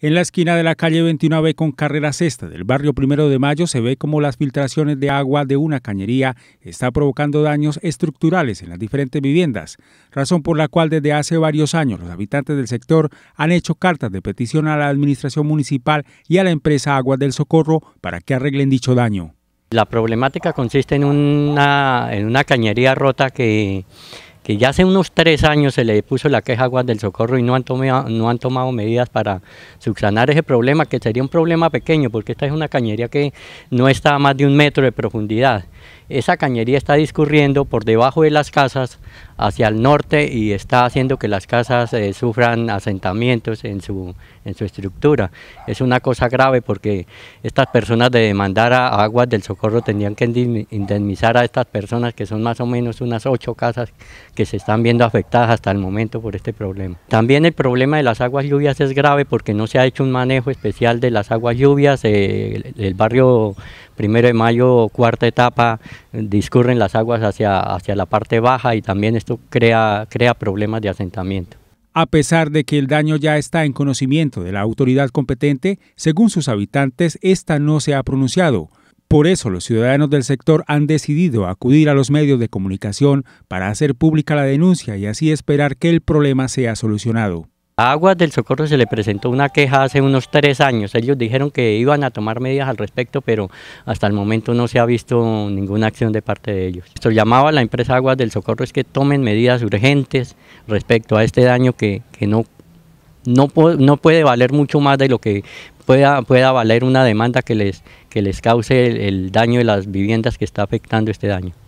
En la esquina de la calle 29 con carrera sexta del barrio Primero de Mayo se ve como las filtraciones de agua de una cañería está provocando daños estructurales en las diferentes viviendas, razón por la cual desde hace varios años los habitantes del sector han hecho cartas de petición a la administración municipal y a la empresa Aguas del Socorro para que arreglen dicho daño. La problemática consiste en una, en una cañería rota que que ya hace unos tres años se le puso la queja a Aguas del Socorro y no han, tomado, no han tomado medidas para subsanar ese problema, que sería un problema pequeño, porque esta es una cañería que no está a más de un metro de profundidad. Esa cañería está discurriendo por debajo de las casas hacia el norte y está haciendo que las casas eh, sufran asentamientos en su, en su estructura. Es una cosa grave porque estas personas de demandar a Aguas del Socorro tenían que indemnizar a estas personas que son más o menos unas ocho casas que se están viendo afectadas hasta el momento por este problema. También el problema de las aguas lluvias es grave porque no se ha hecho un manejo especial de las aguas lluvias. el, barrio primero de mayo, cuarta etapa, discurren las aguas hacia, hacia la parte baja y también esto crea, crea problemas de asentamiento. A pesar de que el daño ya está en conocimiento de la autoridad competente, según sus habitantes, esta no se ha pronunciado, por eso los ciudadanos del sector han decidido acudir a los medios de comunicación para hacer pública la denuncia y así esperar que el problema sea solucionado. A Aguas del Socorro se le presentó una queja hace unos tres años. Ellos dijeron que iban a tomar medidas al respecto, pero hasta el momento no se ha visto ninguna acción de parte de ellos. Esto llamaba a la empresa Aguas del Socorro es que tomen medidas urgentes respecto a este daño que, no, no puede valer mucho más de lo que pueda, valer una demanda que les, que les cause el, el daño de las viviendas que está afectando este daño.